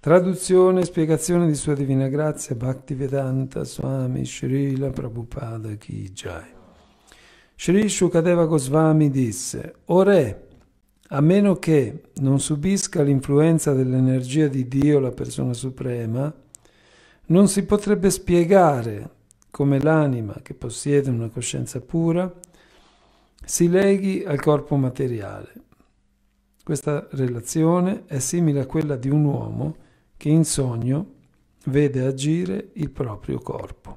Traduzione e spiegazione di Sua Divina Grazia Bhaktivedanta Swami Srila Prabhupada Ki Jai. Sri Shukadeva Goswami disse, O Re, a meno che non subisca l'influenza dell'energia di Dio, la persona suprema, non si potrebbe spiegare come l'anima che possiede una coscienza pura si leghi al corpo materiale. Questa relazione è simile a quella di un uomo che, che in sogno vede agire il proprio corpo.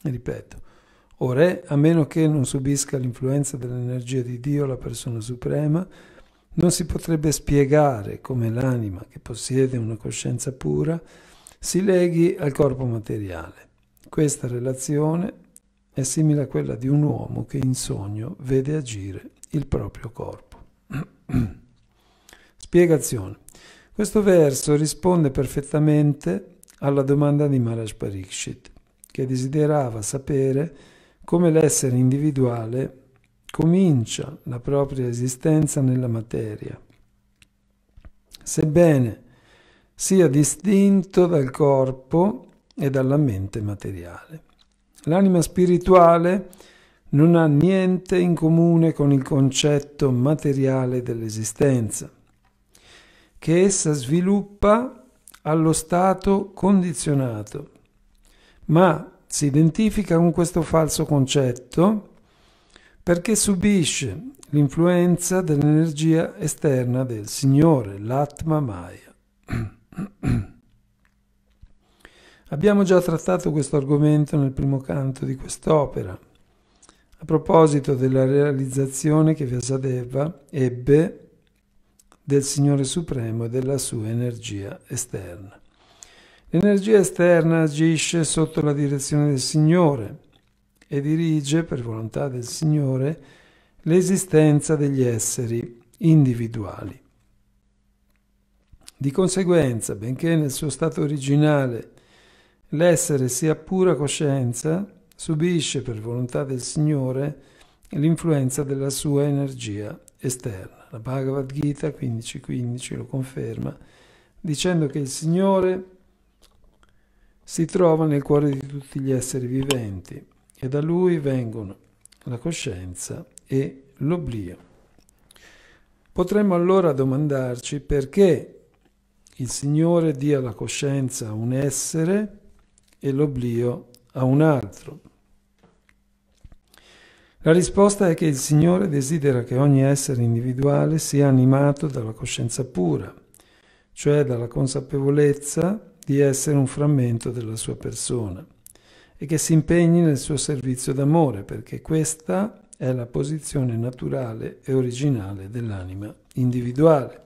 Ripeto, o re, a meno che non subisca l'influenza dell'energia di Dio, la persona suprema, non si potrebbe spiegare come l'anima, che possiede una coscienza pura, si leghi al corpo materiale. Questa relazione è simile a quella di un uomo che in sogno vede agire il proprio corpo. Spiegazione. Questo verso risponde perfettamente alla domanda di Maharaj Pariksit, che desiderava sapere come l'essere individuale comincia la propria esistenza nella materia. Sebbene sia distinto dal corpo e dalla mente materiale. L'anima spirituale non ha niente in comune con il concetto materiale dell'esistenza che essa sviluppa allo stato condizionato, ma si identifica con questo falso concetto perché subisce l'influenza dell'energia esterna del Signore, l'Atma Maya. Abbiamo già trattato questo argomento nel primo canto di quest'opera. A proposito della realizzazione che Vyasadeva ebbe del Signore Supremo e della sua energia esterna. L'energia esterna agisce sotto la direzione del Signore e dirige, per volontà del Signore, l'esistenza degli esseri individuali. Di conseguenza, benché nel suo stato originale l'essere sia pura coscienza, subisce per volontà del Signore l'influenza della sua energia esterna. La Bhagavad Gita 15.15 15, lo conferma, dicendo che il Signore si trova nel cuore di tutti gli esseri viventi e da Lui vengono la coscienza e l'oblio. Potremmo allora domandarci perché il Signore dia la coscienza a un essere e l'oblio a un altro. La risposta è che il Signore desidera che ogni essere individuale sia animato dalla coscienza pura, cioè dalla consapevolezza di essere un frammento della sua persona, e che si impegni nel suo servizio d'amore, perché questa è la posizione naturale e originale dell'anima individuale.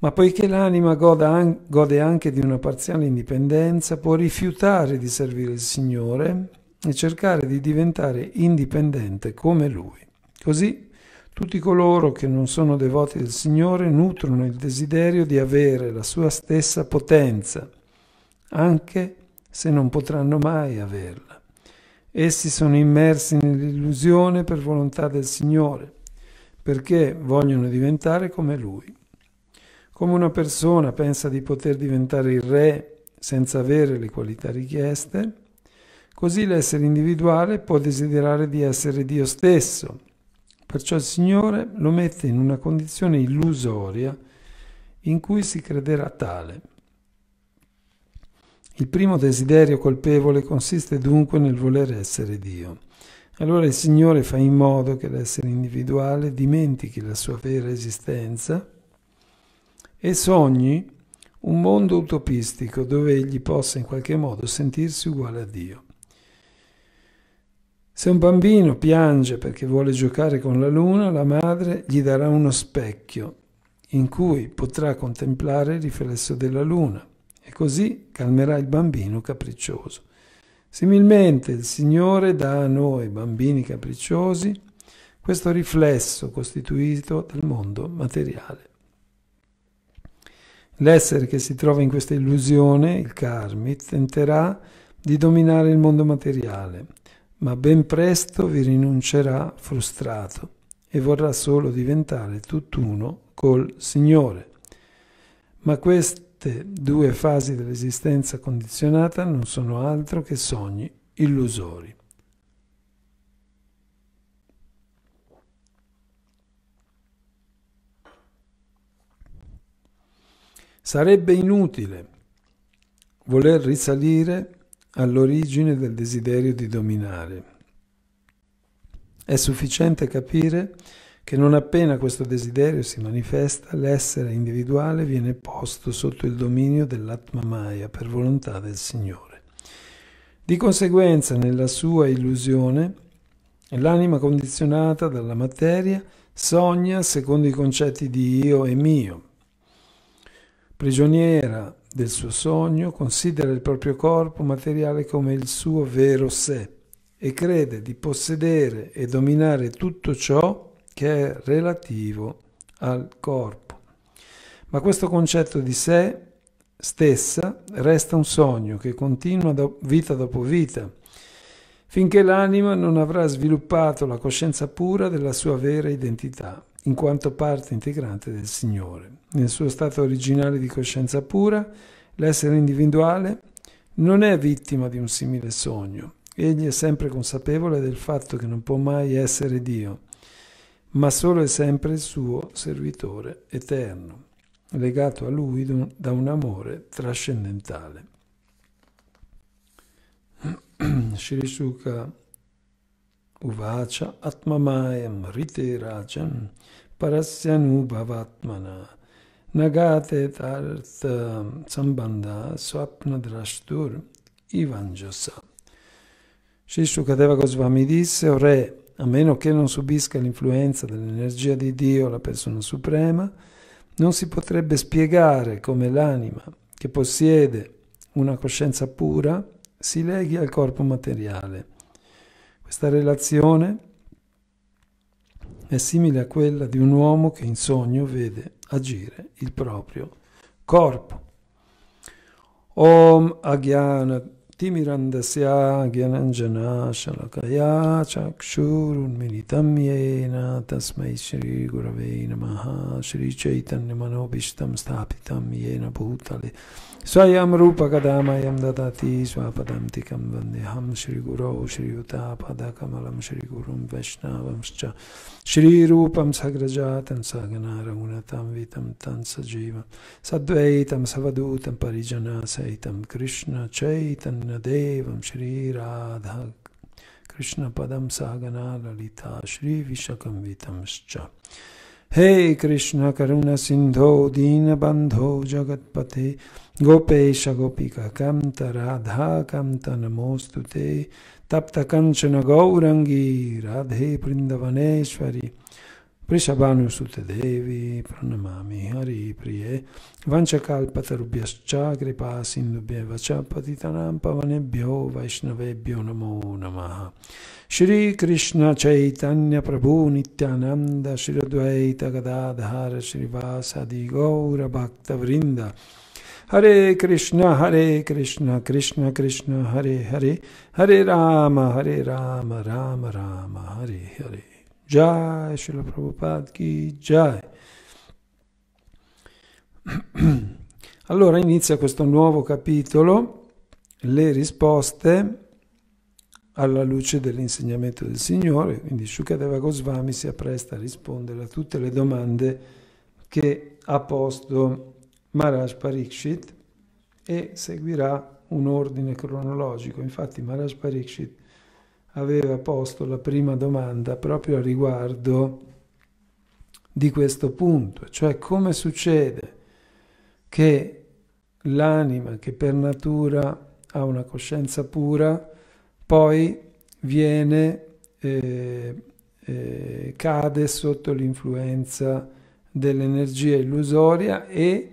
Ma poiché l'anima gode anche di una parziale indipendenza, può rifiutare di servire il Signore e cercare di diventare indipendente come Lui. Così tutti coloro che non sono devoti del Signore nutrono il desiderio di avere la sua stessa potenza, anche se non potranno mai averla. Essi sono immersi nell'illusione per volontà del Signore, perché vogliono diventare come Lui. Come una persona pensa di poter diventare il re senza avere le qualità richieste, Così l'essere individuale può desiderare di essere Dio stesso, perciò il Signore lo mette in una condizione illusoria in cui si crederà tale. Il primo desiderio colpevole consiste dunque nel voler essere Dio. Allora il Signore fa in modo che l'essere individuale dimentichi la sua vera esistenza e sogni un mondo utopistico dove egli possa in qualche modo sentirsi uguale a Dio. Se un bambino piange perché vuole giocare con la luna, la madre gli darà uno specchio in cui potrà contemplare il riflesso della luna e così calmerà il bambino capriccioso. Similmente il Signore dà a noi, bambini capricciosi, questo riflesso costituito dal mondo materiale. L'essere che si trova in questa illusione, il karmi, tenterà di dominare il mondo materiale ma ben presto vi rinuncerà frustrato e vorrà solo diventare tutt'uno col Signore. Ma queste due fasi dell'esistenza condizionata non sono altro che sogni illusori. Sarebbe inutile voler risalire all'origine del desiderio di dominare. È sufficiente capire che non appena questo desiderio si manifesta, l'essere individuale viene posto sotto il dominio dell'Atmamaya per volontà del Signore. Di conseguenza, nella sua illusione, l'anima condizionata dalla materia sogna secondo i concetti di io e mio, prigioniera del suo sogno, considera il proprio corpo materiale come il suo vero sé e crede di possedere e dominare tutto ciò che è relativo al corpo. Ma questo concetto di sé stessa resta un sogno che continua do vita dopo vita, finché l'anima non avrà sviluppato la coscienza pura della sua vera identità in quanto parte integrante del Signore. Nel suo stato originale di coscienza pura, l'essere individuale non è vittima di un simile sogno. Egli è sempre consapevole del fatto che non può mai essere Dio, ma solo è sempre il suo servitore eterno, legato a lui da un amore trascendentale. Shri Sukha Uvacha Atmamayam Rite Rajan परस्यानुभवात्मना न गाते तार्थ संबंध स्वप्न drashtur ivanjosa. Shri Shukadeva Goswami disse, o re, a meno che non subisca l'influenza dell'energia di Dio, la persona suprema, non si potrebbe spiegare come l'anima che possiede una coscienza pura si leghi al corpo materiale. Questa relazione è simile a quella di un uomo che in sogno vede agire il proprio corpo. Om Agyana Timirandasya Gyananjana Shalakaya Chakshurun Militam Yena Tasmai Shri Gurave Namaha Shri Chaitanya Manobishtam Stapitam Yena Bhutale स्वयं रूपकदामयं ददाति स्वापदान्तिकं वन्दे हं श्रीगुरौ श्रीयुतापदकमलं श्रीगुरुं वैष्णवंश्च श्रीरूपं सग्रजातं सगना रघुनतां वितं तं सजीवं सद्वैतं सवदूतं परिजनासहितं कृष्णचैतन्यदेवं श्रीराधा कृष्णपदं सहगना ललिता श्रीविशकं वितंश्च हे कृष्ण करुण सिंधो दीनबंधो जगत्पथे गोपेश गोपिका कन्त राधा कंत नमोऽस्तु ते कंचन गौरंगी राधे वृंदवनेश्वरी वृषभानुसुत देवी प्रणमामि हरिप्रिये वंशकाल्पतरुभ्यश्च कृपा सिन्धुभ्यवच पतितनां पवनेभ्यो वैष्णवेभ्यो नमो नमः श्रीकृष्ण चैतन्य प्रभु नित्यानन्द श्रीद्वैतगदाधार श्रीवासादि गौरभक्तवृन्द हरे कृष्ण हरे कृष्ण कृष्ण कृष्ण हरे हरे हरे राम हरे राम राम राम हरे हरे Jai, Srila Prabhupada Ki Jai. Allora inizia questo nuovo capitolo, le risposte alla luce dell'insegnamento del Signore, quindi Shukadeva Goswami si appresta a rispondere a tutte le domande che ha posto Maharaj Parikshit e seguirà un ordine cronologico. Infatti Maharaj Parikshit aveva posto la prima domanda proprio a riguardo di questo punto, cioè come succede che l'anima che per natura ha una coscienza pura poi viene, eh, eh, cade sotto l'influenza dell'energia illusoria e,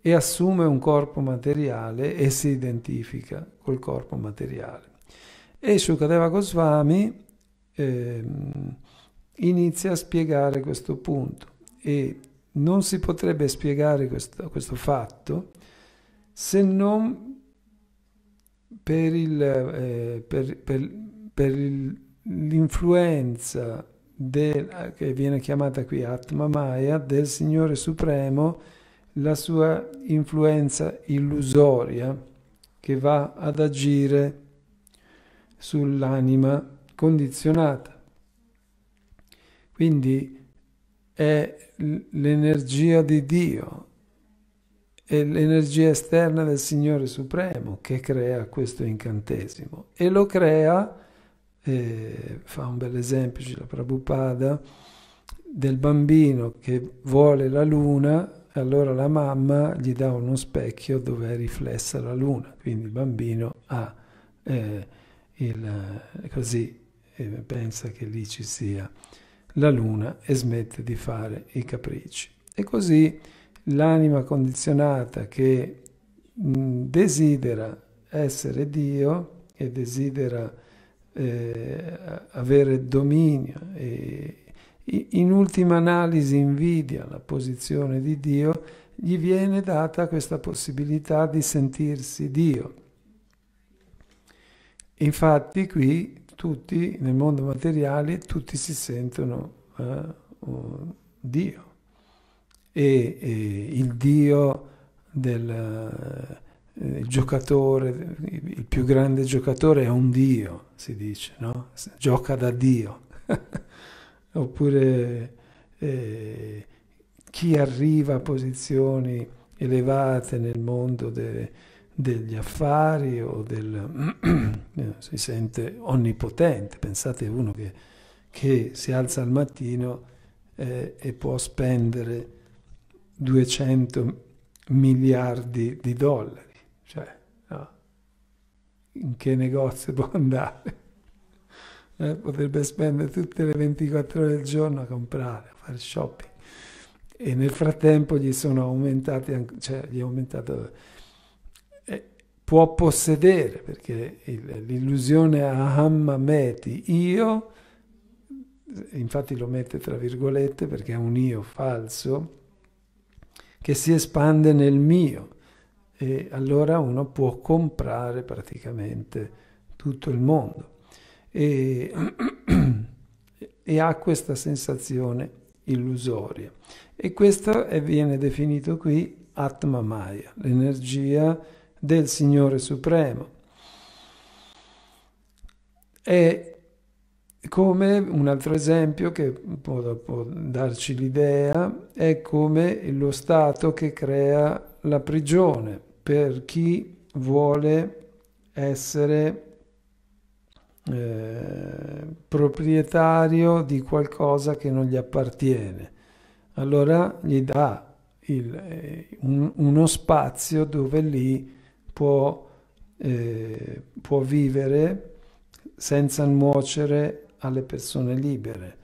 e assume un corpo materiale e si identifica col corpo materiale. E Shukadeva Goswami eh, inizia a spiegare questo punto e non si potrebbe spiegare questo, questo fatto se non per, il, eh, per, per, per l'influenza del, che viene chiamata qui Atma Maya del Signore Supremo, la sua influenza illusoria che va ad agire sull'anima condizionata. Quindi è l'energia di Dio, è l'energia esterna del Signore Supremo che crea questo incantesimo e lo crea, eh, fa un bel esempio la Prabhupada, del bambino che vuole la luna, allora la mamma gli dà uno specchio dove è riflessa la luna, quindi il bambino ha... Eh, il, eh, così eh, pensa che lì ci sia la luna e smette di fare i capricci. E così l'anima condizionata che mm, desidera essere Dio e desidera eh, avere dominio e in ultima analisi invidia la posizione di Dio, gli viene data questa possibilità di sentirsi Dio Infatti qui tutti, nel mondo materiale, tutti si sentono eh, un Dio. E, e, il Dio del eh, giocatore, il più grande giocatore è un Dio, si dice, no? Gioca da Dio. Oppure eh, chi arriva a posizioni elevate nel mondo de, degli affari o del... Eh, si sente onnipotente, pensate uno che, che si alza al mattino eh, e può spendere 200 miliardi di dollari, cioè no. in che negozio può andare? Eh, potrebbe spendere tutte le 24 ore del giorno a comprare, a fare shopping e nel frattempo gli sono aumentati, cioè gli è aumentato può possedere, perché l'illusione aham meti, io, infatti lo mette tra virgolette perché è un io falso, che si espande nel mio e allora uno può comprare praticamente tutto il mondo e, e ha questa sensazione illusoria e questo è, viene definito qui Atma Maya, l'energia del Signore Supremo. È come un altro esempio che può, può darci l'idea è come lo Stato che crea la prigione per chi vuole essere eh, proprietario di qualcosa che non gli appartiene. Allora gli dà il, eh, un, uno spazio dove lì può, eh, può vivere senza nuocere alle persone libere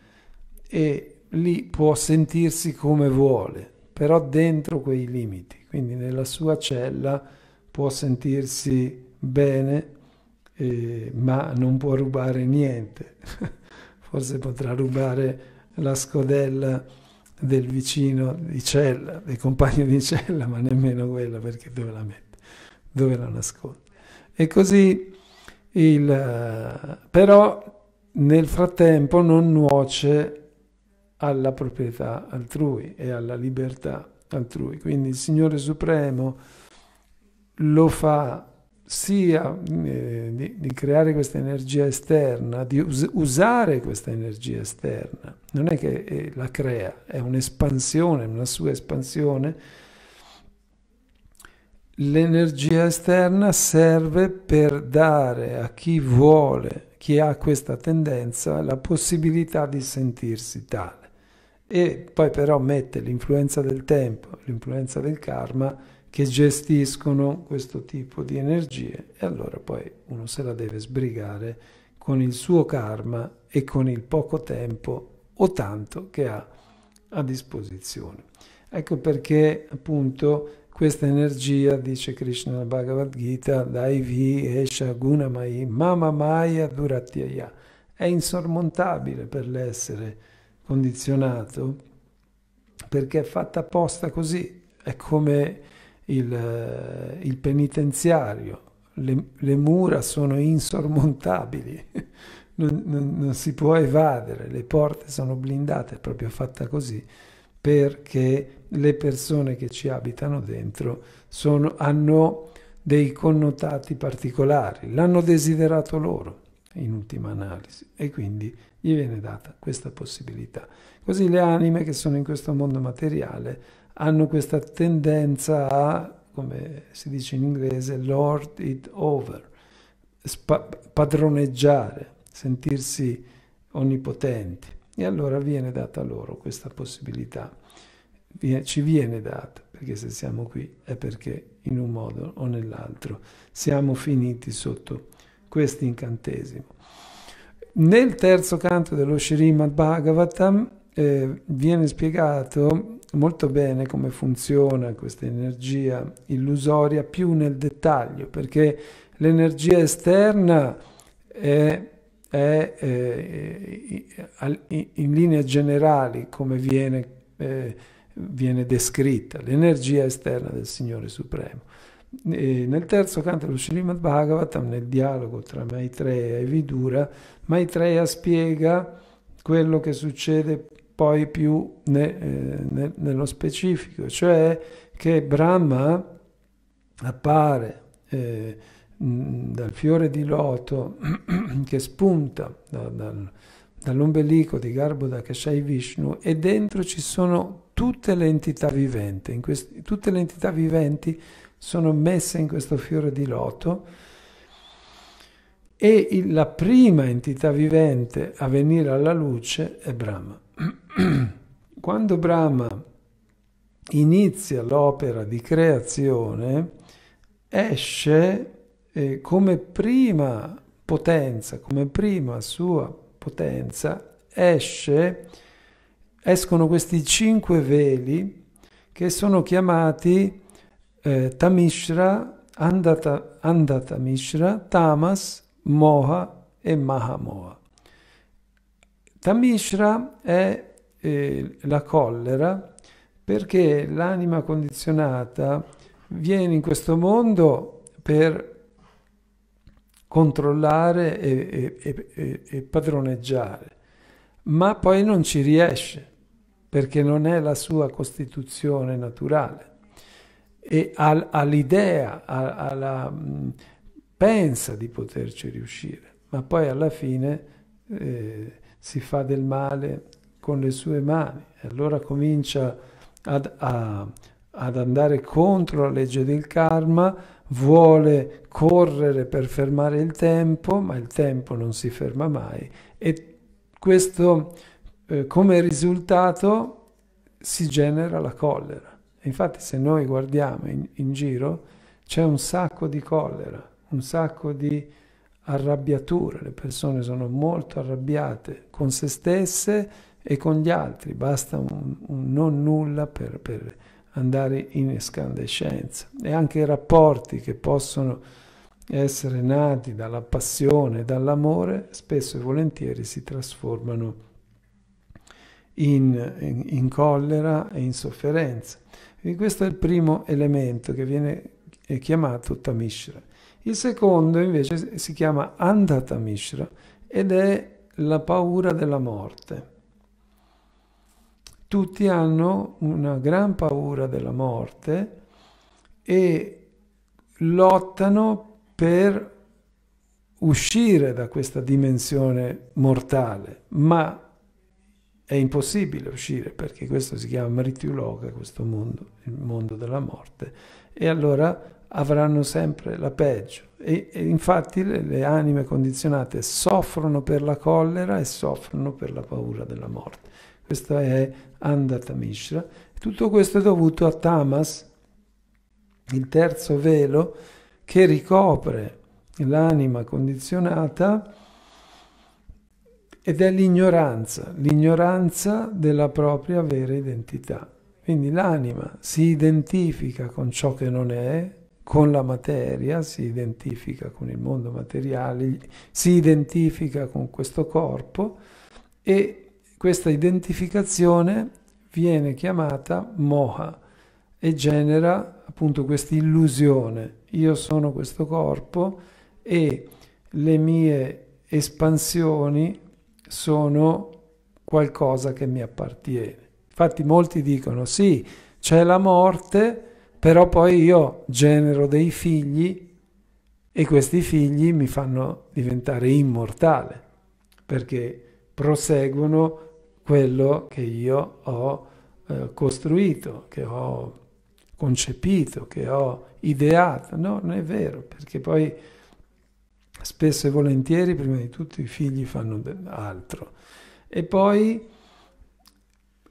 e lì può sentirsi come vuole, però dentro quei limiti, quindi nella sua cella può sentirsi bene, eh, ma non può rubare niente, forse potrà rubare la scodella del vicino di cella, del compagno di cella, ma nemmeno quella perché dove la mette dove la nasconde. E così, il, però nel frattempo non nuoce alla proprietà altrui e alla libertà altrui. Quindi il Signore Supremo lo fa sia eh, di, di, creare questa energia esterna, di us- usare questa energia esterna, non è che eh, la crea, è un'espansione, una sua espansione L'energia esterna serve per dare a chi vuole, chi ha questa tendenza, la possibilità di sentirsi tale. E poi però mette l'influenza del tempo, l'influenza del karma che gestiscono questo tipo di energie e allora poi uno se la deve sbrigare con il suo karma e con il poco tempo o tanto che ha a disposizione. Ecco perché appunto questa energia, dice Krishna Bhagavad Gita, Daivi Esha Gunamai Mama Maya Duratyaya, è insormontabile per l'essere condizionato perché è fatta apposta così, è come il, il penitenziario, le, le, mura sono insormontabili, non, non, non si può evadere, le porte sono blindate, è proprio fatta così perché le persone che ci abitano dentro sono, hanno dei connotati particolari, l'hanno desiderato loro in ultima analisi e quindi gli viene data questa possibilità. Così le anime che sono in questo mondo materiale hanno questa tendenza a, come si dice in inglese, lord it over, spa- padroneggiare, sentirsi onnipotenti. E allora viene data loro questa possibilità, ci viene data, perché se siamo qui è perché in un modo o nell'altro siamo finiti sotto questo incantesimo. Nel terzo canto dello Srimad Bhagavatam eh, viene spiegato molto bene come funziona questa energia illusoria più nel dettaglio, perché l'energia esterna è è eh, in linea generale come viene, eh, viene, descritta l'energia esterna del Signore Supremo. E nel terzo canto dello Srimad Bhagavatam, nel dialogo tra Maitreya e Vidura, Maitreya spiega quello che succede poi più ne, eh, ne, nello specifico, cioè che Brahma appare eh, dal fiore di loto che spunta da, dal, dall'ombelico di Garboda Kashai Vishnu e dentro ci sono tutte le entità viventi. Quest- tutte le entità viventi sono messe in questo fiore di loto e il, la prima entità vivente a venire alla luce è Brahma. Quando Brahma inizia l'opera di creazione, esce eh, come prima potenza, come prima sua potenza, esce, escono questi cinque veli che sono chiamati eh, Tamishra, Andata, Andatamishra, Tamas, Moha e Mahamoha. Tamishra è eh, la collera perché l'anima condizionata viene in questo mondo per controllare e, e, e, e padroneggiare, ma poi non ci riesce perché non è la sua costituzione naturale e all'idea, alla, pensa di poterci riuscire, ma poi alla fine eh, si fa del male con le sue mani. e Allora comincia ad, a, ad andare contro la legge del karma vuole correre per fermare il tempo, ma il tempo non si ferma mai e questo eh, come risultato si genera la collera. Infatti se noi guardiamo in, in giro c'è un sacco di collera, un sacco di arrabbiature, le persone sono molto arrabbiate con se stesse e con gli altri, basta un, un non nulla per, per andare in escandescenza e anche i rapporti che possono essere nati dalla passione, dall'amore, spesso e volentieri si trasformano in, in, in collera e in sofferenza. Quindi questo è il primo elemento che viene chiamato Tamishra. Il secondo invece si chiama Andatamishra ed è la paura della morte tutti hanno una gran paura della morte e lottano per uscire da questa dimensione mortale, ma è impossibile uscire perché questo si chiama Mrityuloka, questo mondo, il mondo della morte, e allora avranno sempre la peggio. E, e infatti le, le, anime condizionate soffrono per la collera e soffrono per la paura della morte. Questa è Andata Mishra. Tutto questo è dovuto a Tamas, il terzo velo che ricopre l'anima condizionata ed è l'ignoranza, l'ignoranza della propria vera identità. Quindi l'anima si identifica con ciò che non è, con la materia, si identifica con il mondo materiale, si identifica con questo corpo e questa identificazione viene chiamata moha e genera appunto questa illusione. Io sono questo corpo e le mie espansioni sono qualcosa che mi appartiene. Infatti molti dicono sì, c'è la morte, però poi io genero dei figli e questi figli mi fanno diventare immortale perché proseguono quello che io ho eh, costruito, che ho concepito, che ho ideato. No, non è vero, perché poi spesso e volentieri, prima di tutto, i figli fanno altro. E poi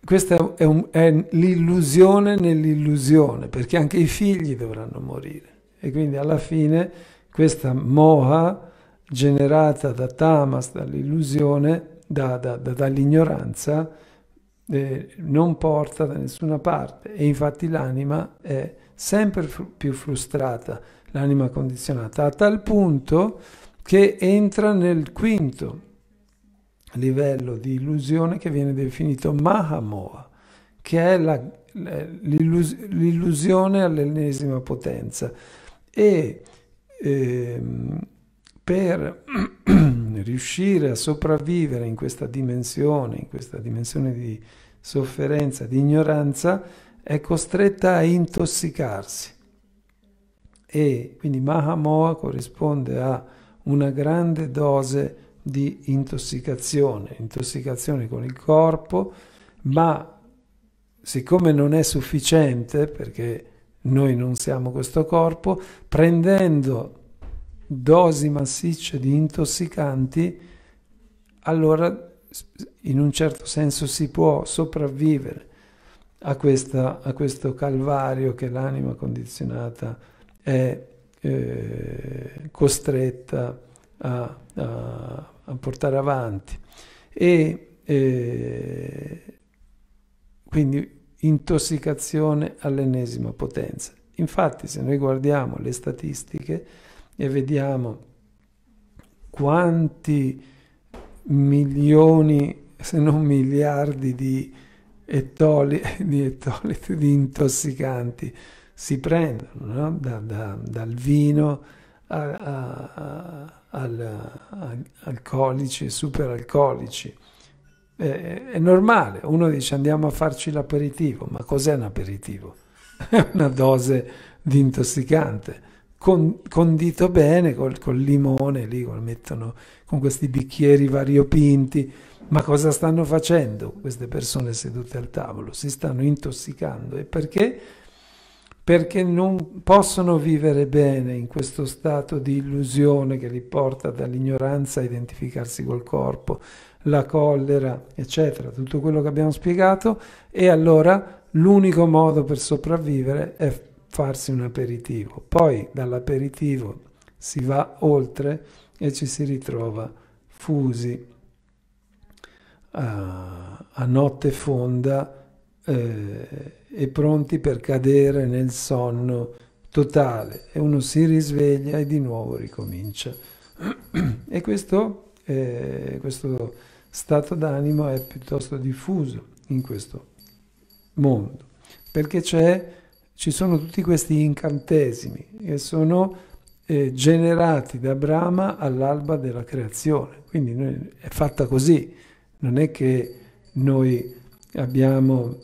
questa è, un, è l'illusione nell'illusione, perché anche i figli dovranno morire. E quindi alla fine questa moha generata da tamas, dall'illusione, da, da, da, dall'ignoranza eh, non porta da nessuna parte e infatti l'anima è sempre fr- più frustrata, l'anima condizionata, a tal punto che entra nel quinto livello di illusione che viene definito Mahamoa, che è la, l'illus- l'illusione all'ennesima potenza. E ehm, per riuscire a sopravvivere in questa dimensione, in questa dimensione di sofferenza, di ignoranza, è costretta a intossicarsi. E quindi Mahamoha corrisponde a una grande dose di intossicazione, intossicazione con il corpo, ma siccome non è sufficiente, perché noi non siamo questo corpo, prendendo dosi massicce di intossicanti, allora in un certo senso si può sopravvivere a, questa, a questo calvario che l'anima condizionata è eh, costretta a, a, a, portare avanti. E eh, quindi intossicazione all'ennesima potenza. Infatti se noi guardiamo le statistiche, e vediamo quanti milioni, se non miliardi di, ettoli, di, ettoliti, di intossicanti si prendono no? da, da, dal vino a, a, a, al, alcolici, superalcolici. È, è normale, uno dice andiamo a farci l'aperitivo, ma cos'è un aperitivo? È una dose di intossicante con, condito bene col, col limone, lì lo mettono con questi bicchieri variopinti. Ma cosa stanno facendo queste persone sedute al tavolo? Si stanno intossicando. E perché? Perché non possono vivere bene in questo stato di illusione che li porta dall'ignoranza a identificarsi col corpo, la collera, eccetera, tutto quello che abbiamo spiegato. E allora l'unico modo per sopravvivere è farsi un aperitivo. Poi dall'aperitivo si va oltre e ci si ritrova fusi a, a notte fonda eh, e pronti per cadere nel sonno totale e uno si risveglia e di nuovo ricomincia. e questo, eh, questo stato d'animo è piuttosto diffuso in questo mondo, perché c'è ci sono tutti questi incantesimi che sono eh, generati da Brahma all'alba della creazione. Quindi noi, è fatta così, non è che noi abbiamo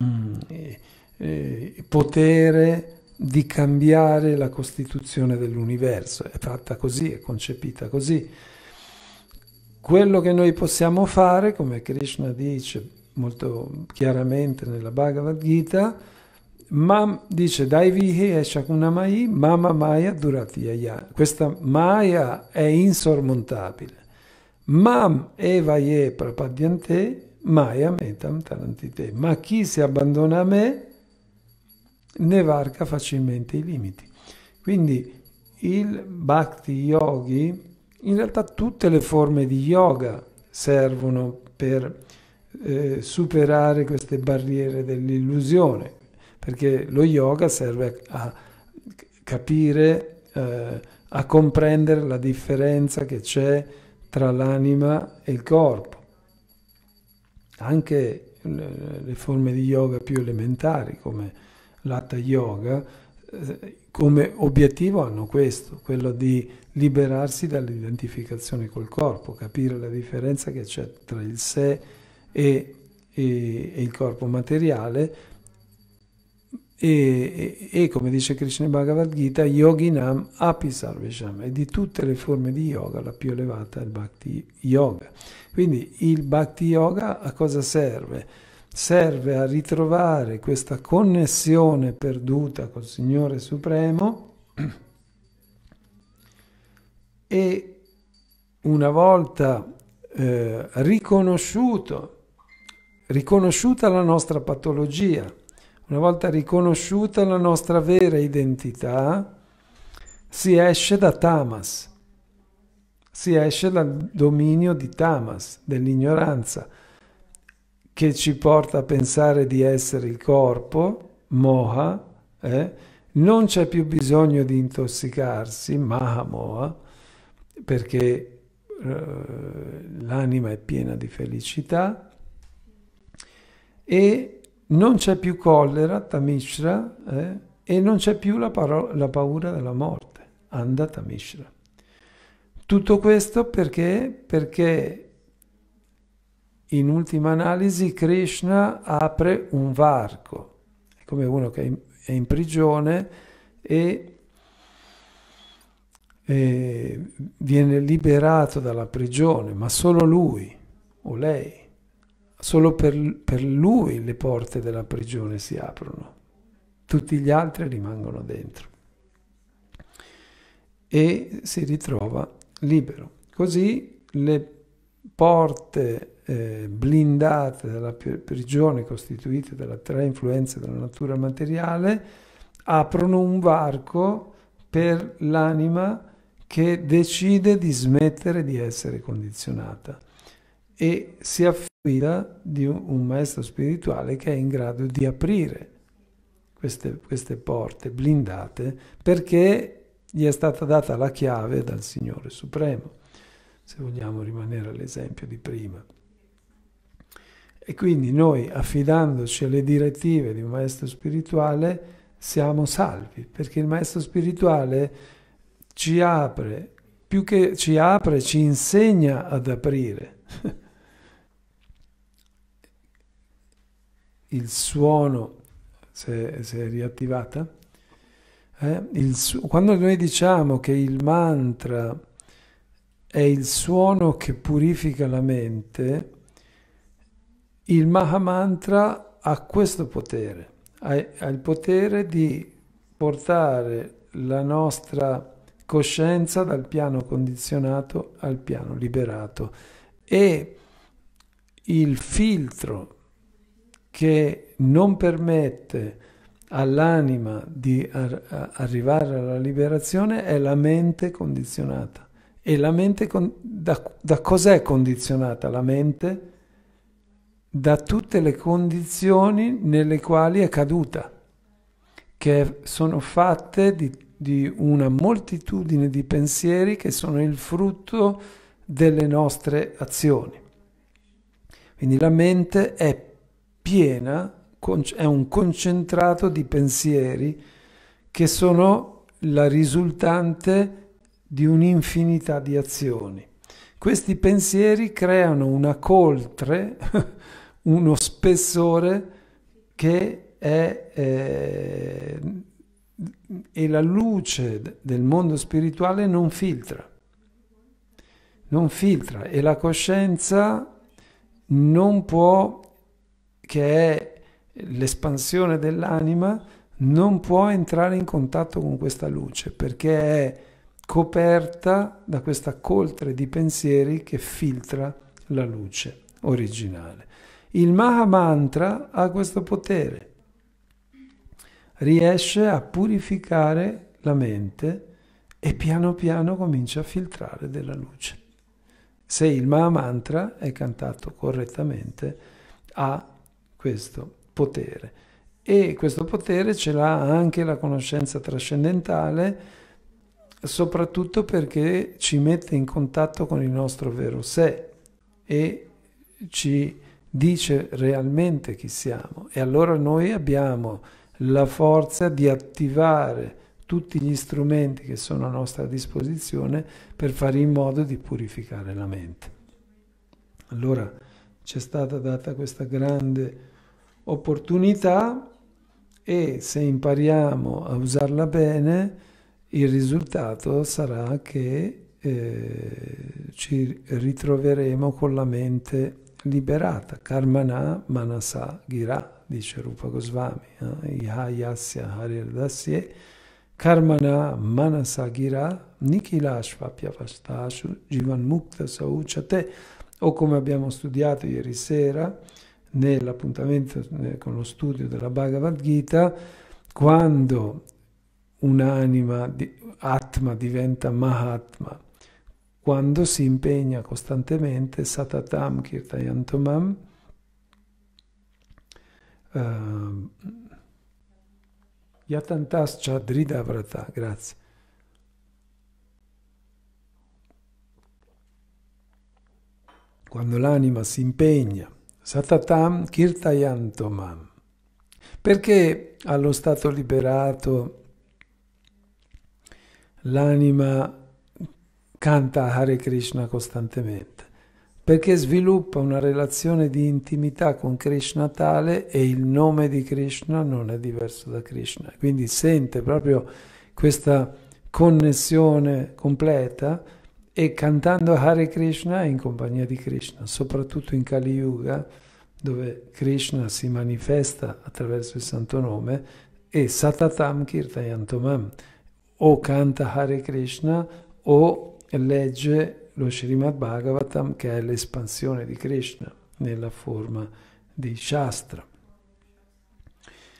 mm, eh, eh potere di cambiare la costituzione dell'universo, è fatta così, è concepita così. Quello che noi possiamo fare, come Krishna dice molto chiaramente nella Bhagavad Gita, Mam, dice Daivihi e Shakunamai, Mama Maya Duratiyaya. Questa Maya è insormontabile. Mam Eva Ye Prapadyante, Maya Metam Tarantite. Ma chi si abbandona a me ne varca facilmente i limiti. Quindi il Bhakti Yogi, in realtà tutte le forme di yoga servono per eh, superare queste barriere dell'illusione perché lo yoga serve a, capire, eh, a comprendere la differenza che c'è tra l'anima e il corpo. Anche eh, le forme di yoga più elementari come l'atta yoga eh, come obiettivo hanno questo, quello di liberarsi dall'identificazione col corpo, capire la differenza che c'è tra il sé e, e, e il corpo materiale e, e, e, come dice Krishna Bhagavad Gita, Yoginam Api è di tutte le forme di yoga la più elevata è il Bhakti Yoga. Quindi il Bhakti Yoga a cosa serve? Serve a ritrovare questa connessione perduta col Signore Supremo e una volta eh, riconosciuta la nostra patologia, una volta riconosciuta la nostra vera identità, si esce da Tamas, si esce dal dominio di Tamas, dell'ignoranza, che ci porta a pensare di essere il corpo, Moha, eh? non c'è più bisogno di intossicarsi, Maha Moha, perché eh, l'anima è piena di felicità e non c'è più collera, Tamishra, eh, e non c'è più la, parola, la paura della morte, Anda Tamishra. Tutto questo perché? Perché in ultima analisi Krishna apre un varco, è come uno che è in, è in prigione e, e viene liberato dalla prigione, ma solo lui o lei solo per, per lui le porte della prigione si aprono, tutti gli altri rimangono dentro e si ritrova libero. Così le porte eh, blindate della prigione costituite dalle tre influenze della natura materiale aprono un varco per l'anima che decide di smettere di essere condizionata e si affida di un, maestro spirituale che è in grado di aprire queste, queste porte blindate perché gli è stata data la chiave dal Signore Supremo, se vogliamo rimanere all'esempio di prima. E quindi noi, affidandoci alle direttive di un maestro spirituale, siamo salvi, perché il maestro spirituale ci apre, più che ci apre, ci insegna ad aprire. il suono, se, se è riattivata, eh, il, quando noi diciamo che il mantra è il suono che purifica la mente, il Mahamantra ha questo potere, ha, ha il potere di portare la nostra coscienza dal piano condizionato al piano liberato e il filtro che non permette all'anima di ar- arrivare alla liberazione è la mente condizionata. E la mente con- da, da cos'è condizionata la mente? Da tutte le condizioni nelle quali è caduta, che sono fatte di, di una moltitudine di pensieri che sono il frutto delle nostre azioni. Quindi la mente è piena, è un concentrato di pensieri che sono la risultante di un'infinità di azioni. Questi pensieri creano una coltre, uno spessore che è, eh, e la luce del mondo spirituale non filtra, non filtra e la coscienza non può che è l'espansione dell'anima, non può entrare in contatto con questa luce perché è coperta da questa coltre di pensieri che filtra la luce originale. Il Mahamantra ha questo potere, riesce a purificare la mente e piano piano comincia a filtrare della luce. Se il Mahamantra è cantato correttamente, ha questo potere. E questo potere ce l'ha anche la conoscenza trascendentale, soprattutto perché ci mette in contatto con il nostro vero sé e ci dice realmente chi siamo. E allora noi abbiamo la forza di attivare tutti gli strumenti che sono a nostra disposizione per fare in modo di purificare la mente. Allora ci è stata data questa grande opportunità e se impariamo a usarla bene il risultato sarà che eh, ci ritroveremo con la mente liberata. Karmana manasa gira, dice Rupa Goswami, eh? Harir yasya karmana manasa gira nikilashvapyavastashu jivan mukta sauchate, o come abbiamo studiato ieri sera, nell'appuntamento eh, con lo studio della Bhagavad Gita, quando un'anima di Atma diventa Mahatma, quando si impegna costantemente Satatam Kirtayantomam, uh, ehm, Yatantas Chadridavrata, grazie. Quando l'anima si impegna Satatam Kirtayantomam. Perché allo stato liberato l'anima canta Hare Krishna costantemente? Perché sviluppa una relazione di intimità con Krishna tale e il nome di Krishna non è diverso da Krishna. Quindi sente proprio questa connessione completa e cantando Hare Krishna in compagnia di Krishna, soprattutto in Kali Yuga, dove Krishna si manifesta attraverso il santo nome, e Satatam Kirtayantomam, o canta Hare Krishna o legge lo Srimad Bhagavatam, che è l'espansione di Krishna nella forma di Shastra.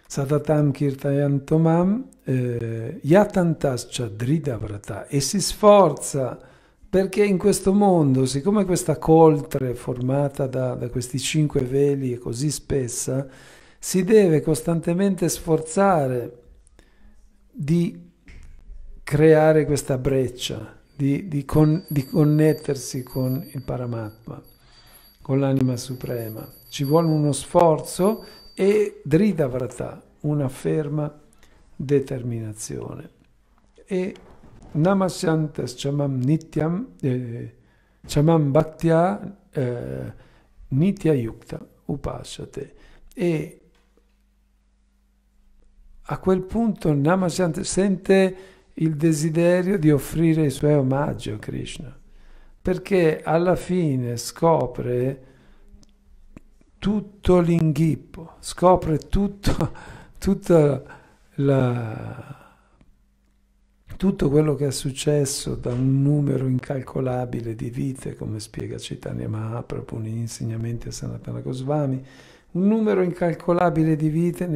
Satatam Kirtayantomam, eh, Yatantascha Dridavrata, e si sforza perché in questo mondo, siccome questa coltre formata da, da, questi cinque veli è così spessa, si deve costantemente sforzare di creare questa breccia, di, di, con, di connettersi con il Paramatma, con l'anima suprema. Ci vuole uno sforzo e Drida una ferma determinazione. E namasyantas chamam nityam, eh, chamam bhaktya eh, nitya yukta upasate. E a quel punto Namasyantas sente il desiderio di offrire i suoi omaggi a Krishna, perché alla fine scopre tutto l'inghippo, scopre tutto, tutta la tutto quello che è successo da un numero incalcolabile di vite, come spiega Chaitanya Mahaprabhu negli insegnamenti a Sanatana Goswami, un numero incalcolabile di vite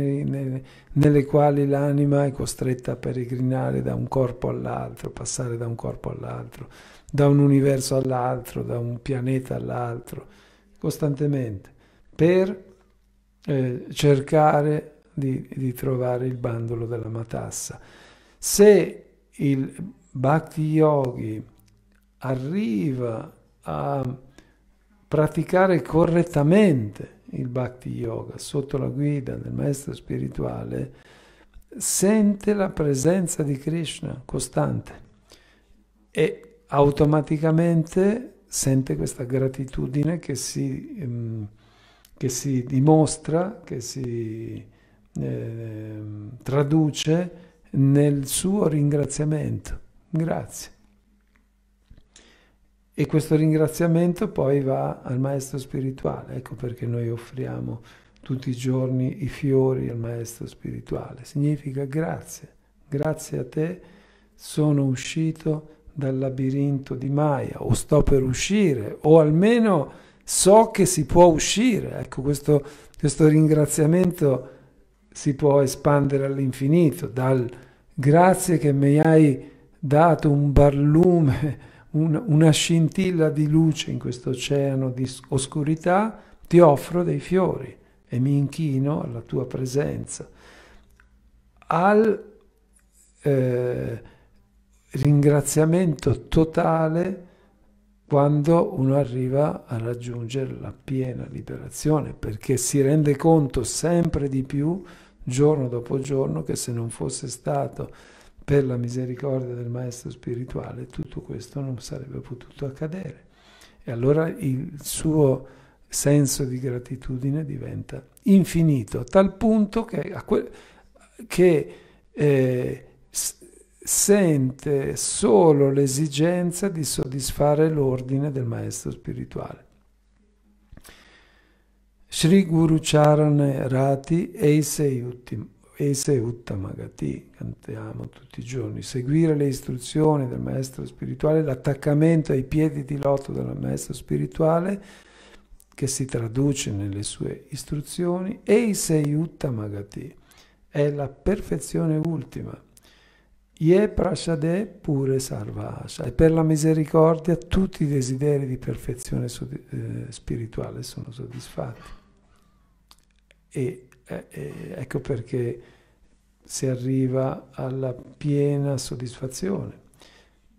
nelle quali l'anima è costretta a peregrinare da un corpo all'altro, passare da un corpo all'altro, da un universo all'altro, da un pianeta all'altro, costantemente, per eh, cercare di, di trovare il bandolo della matassa. Se il bhakti yogi arriva a praticare correttamente il bhakti yoga sotto la guida del maestro spirituale, sente la presenza di Krishna costante e automaticamente sente questa gratitudine che si, ehm, che si dimostra, che si eh, traduce nel suo ringraziamento. Grazie. E questo ringraziamento poi va al maestro spirituale, ecco perché noi offriamo tutti i giorni i fiori al maestro spirituale. Significa grazie, grazie a te sono uscito dal labirinto di Maya o sto per uscire o almeno so che si può uscire. Ecco, questo, questo ringraziamento si può espandere all'infinito dal Grazie che mi hai dato un barlume, un, una scintilla di luce in questo oceano di oscurità, ti offro dei fiori e mi inchino alla tua presenza. Al eh, ringraziamento totale quando uno arriva a raggiungere la piena liberazione, perché si rende conto sempre di più giorno dopo giorno che se non fosse stato per la misericordia del maestro spirituale tutto questo non sarebbe potuto accadere. E allora il suo senso di gratitudine diventa infinito, a tal punto che, che eh, sente solo l'esigenza di soddisfare l'ordine del maestro spirituale. Sri Guru Charana Rati Eisei Uttamagati, cantiamo tutti i giorni, seguire le istruzioni del maestro spirituale, l'attaccamento ai piedi di lotto del maestro spirituale, che si traduce nelle sue istruzioni, Eise Uttamagati, è la perfezione ultima. Ye prasade pure sarvasha. E per la misericordia tutti i desideri di perfezione eh, spirituale sono soddisfatti. E eh, eh, ecco perché si arriva alla piena soddisfazione,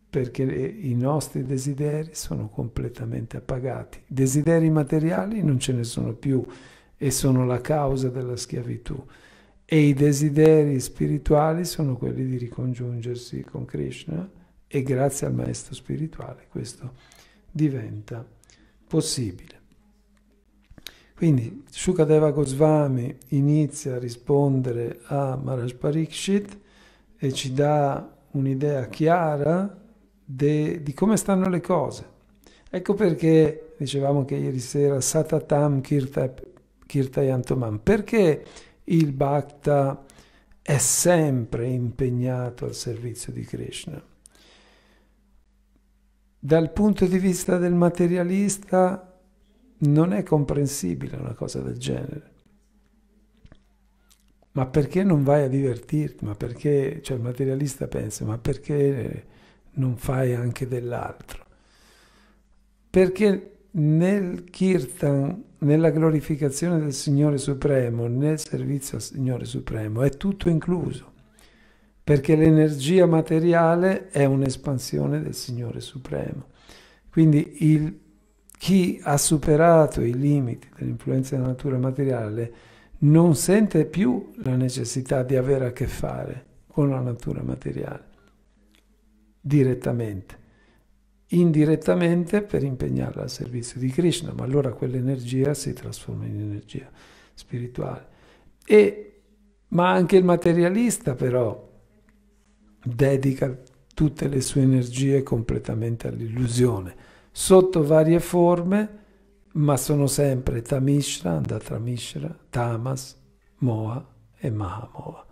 perché eh, i nostri desideri sono completamente appagati. Desideri materiali non ce ne sono più e sono la causa della schiavitù. E i desideri spirituali sono quelli di ricongiungersi con Krishna e grazie al maestro spirituale questo diventa possibile. Quindi Shukadeva Goswami inizia a rispondere a Maharaj Pariksit e ci dà un'idea chiara de, di come stanno le cose. Ecco perché dicevamo che ieri sera Satatam Kirtayantoman, perché il Bhakta è sempre impegnato al servizio di Krishna. Dal punto di vista del materialista non è comprensibile una cosa del genere. Ma perché non vai a divertirti? Ma perché, cioè il materialista pensa, ma perché non fai anche dell'altro? Perché nel kirtan, nella glorificazione del Signore Supremo, nel servizio al Signore Supremo, è tutto incluso, perché l'energia materiale è un'espansione del Signore Supremo. Quindi il chi ha superato i limiti dell'influenza della natura materiale non sente più la necessità di avere a che fare con la natura materiale, direttamente, indirettamente per impegnarla al servizio di Krishna, ma allora quell'energia si trasforma in energia spirituale. E, ma anche il materialista però dedica tutte le sue energie completamente all'illusione sotto varie forme, ma sono sempre Tamishra, Andatra Mishra, Tamas, Moa e Mahamoa.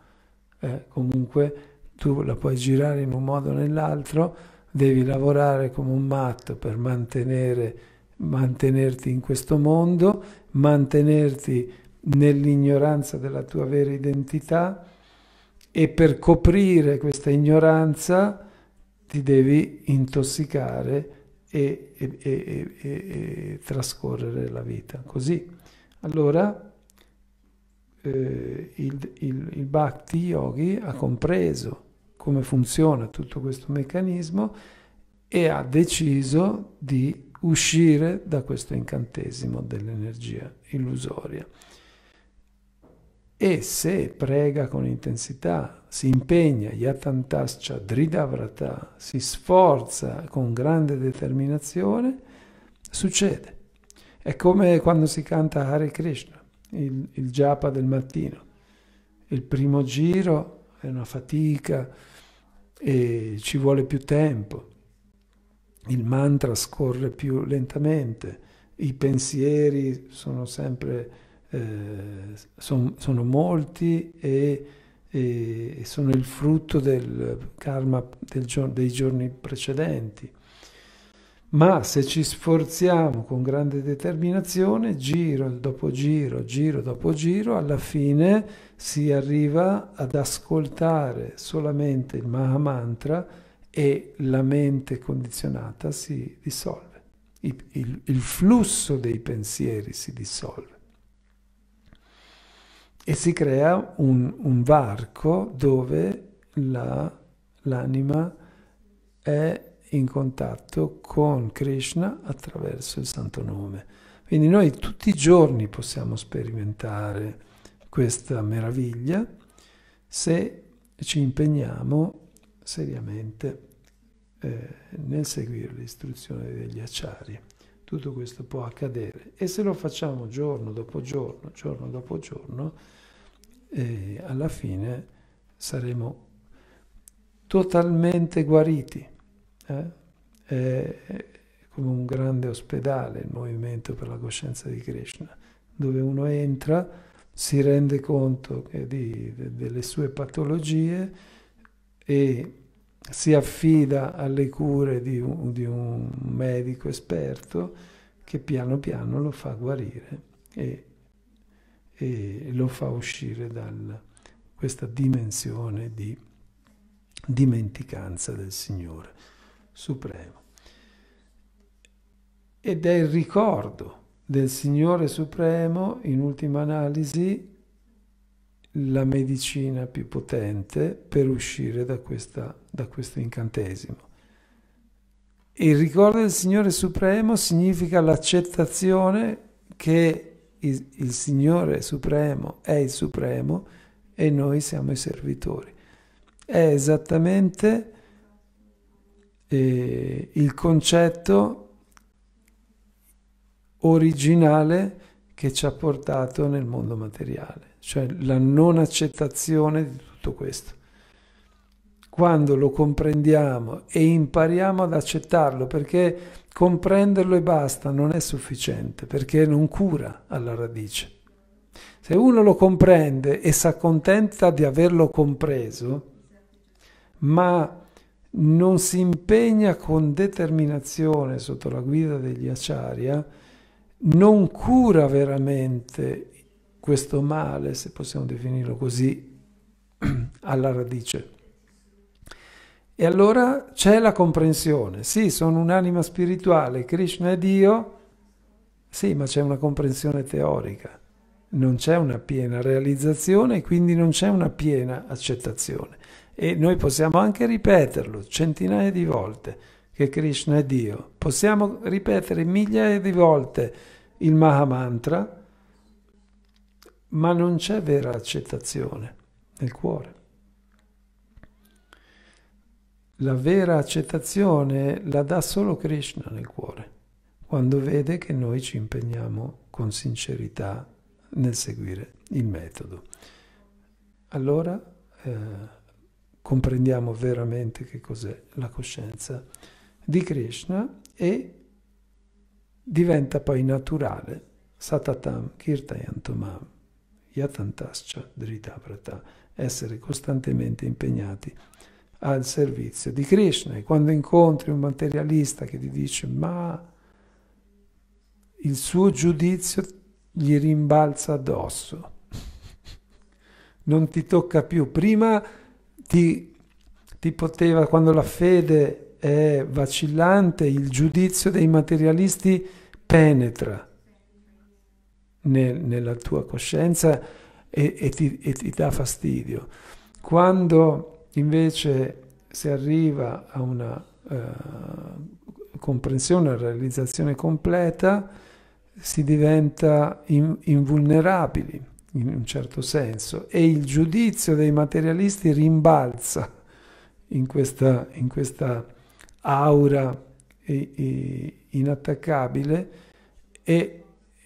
Eh, comunque tu la puoi girare in un modo o nell'altro, devi lavorare come un matto per mantenere, mantenerti in questo mondo, mantenerti nell'ignoranza della tua vera identità e per coprire questa ignoranza ti devi intossicare e, e, e, e trascorrere la vita. Così, allora, eh, il, il, il Bhakti Yogi ha compreso come funziona tutto questo meccanismo e ha deciso di uscire da questo incantesimo dell'energia illusoria e se prega con intensità, si impegna, yatantascha, dridavrata, si sforza con grande determinazione, succede. È come quando si canta Hare Krishna, il, il japa del mattino. Il primo giro è una fatica e ci vuole più tempo. Il mantra scorre più lentamente, i pensieri sono sempre eh, son, sono molti e, e, sono il frutto del karma del dei giorni precedenti. Ma se ci sforziamo con grande determinazione, giro dopo giro, giro dopo giro, alla fine si arriva ad ascoltare solamente il Mahamantra e la mente condizionata si dissolve. il, il, il flusso dei pensieri si dissolve e si crea un, un varco dove la, l'anima è in contatto con Krishna attraverso il santo nome. Quindi noi tutti i giorni possiamo sperimentare questa meraviglia se ci impegniamo seriamente eh, nel seguire le istruzioni degli acciari tutto questo può accadere e se lo facciamo giorno dopo giorno, giorno dopo giorno, eh, alla fine saremo totalmente guariti. Eh? È come un grande ospedale il movimento per la coscienza di Krishna, dove uno entra, si rende conto di, de, delle sue patologie e si affida alle cure di un, di un medico esperto che piano piano lo fa guarire e, e lo fa uscire da questa dimensione di dimenticanza del Signore Supremo. Ed è il ricordo del Signore Supremo, in ultima analisi, la medicina più potente per uscire da, questa, da questo incantesimo. Il ricordo del Signore Supremo significa l'accettazione che il, il Signore Supremo è il Supremo e noi siamo i servitori. È esattamente eh, il concetto originale che ci ha portato nel mondo materiale, cioè la non accettazione di tutto questo. Quando lo comprendiamo e impariamo ad accettarlo, perché comprenderlo e basta non è sufficiente, perché non cura alla radice. Se uno lo comprende e si accontenta di averlo compreso, ma non si impegna con determinazione sotto la guida degli acciaria, non cura veramente questo male, se possiamo definirlo così, alla radice. E allora c'è la comprensione. Sì, sono un'anima spirituale, Krishna è Dio, sì, ma c'è una comprensione teorica, non c'è una piena realizzazione e quindi non c'è una piena accettazione. E noi possiamo anche ripeterlo centinaia di volte che Krishna è Dio. Possiamo ripetere migliaia di volte il Mahamantra, ma non c'è vera accettazione nel cuore. La vera accettazione la dà solo Krishna nel cuore, quando vede che noi ci impegniamo con sincerità nel seguire il metodo. Allora eh, comprendiamo veramente che cos'è la coscienza di Krishna e diventa poi naturale satatam kirtayantomam yatantascha dritavrata, essere costantemente impegnati al servizio di Krishna. E quando incontri un materialista che ti dice ma il suo giudizio gli rimbalza addosso, non ti tocca più. Prima ti, ti poteva, quando la fede è vacillante, il giudizio dei materialisti penetra nel, nella tua coscienza e, e, ti, e ti dà fastidio. Quando invece si arriva a una uh, comprensione, a realizzazione completa, si diventa in, invulnerabili in un certo senso e il giudizio dei materialisti rimbalza in questa, in questa aura e, e inattaccabile e,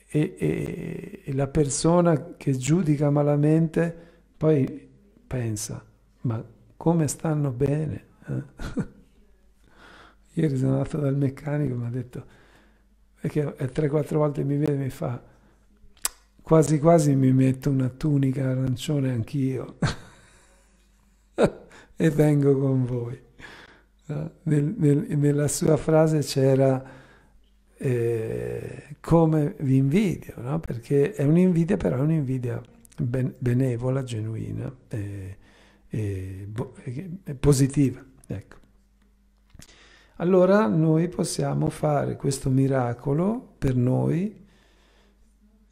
e, e la persona che giudica malamente poi pensa, ma come stanno bene? Eh? Ieri sono andato dal meccanico mi ha detto, perché 3-4 volte mi vede e mi fa, quasi quasi mi metto una tunica arancione anch'io e vengo con voi. Eh, nel, nel, nella sua frase c'era eh, come vi invidio, no? perché è un'invidia, però è un'invidia ben, benevola, genuina e, e, e positiva. Ecco. Allora noi possiamo fare questo miracolo per noi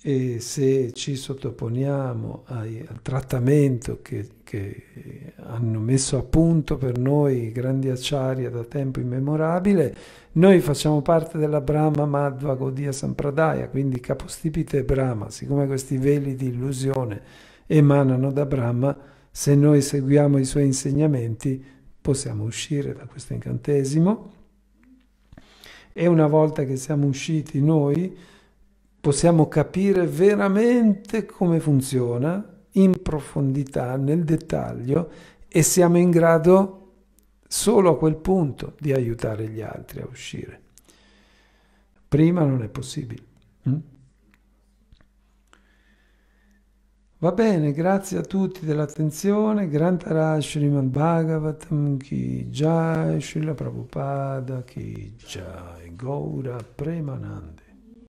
e se ci sottoponiamo ai, al trattamento che, che, hanno messo a punto per noi i grandi acciari da tempo immemorabile, noi facciamo parte della Brahma Madhva Godia Sampradaya, quindi capostipite Brahma, siccome questi veli di illusione emanano da Brahma, se noi seguiamo i suoi insegnamenti possiamo uscire da questo incantesimo e una volta che siamo usciti noi, possiamo capire veramente come funziona in profondità, nel dettaglio, e siamo in grado solo a quel punto di aiutare gli altri a uscire. Prima non è possibile. Mm? Va bene, grazie a tutti dell'attenzione. Grantaraj Srimad Bhagavatam Ki Jai, Srila Prabhupada Ki Jai, Gaura Premanande.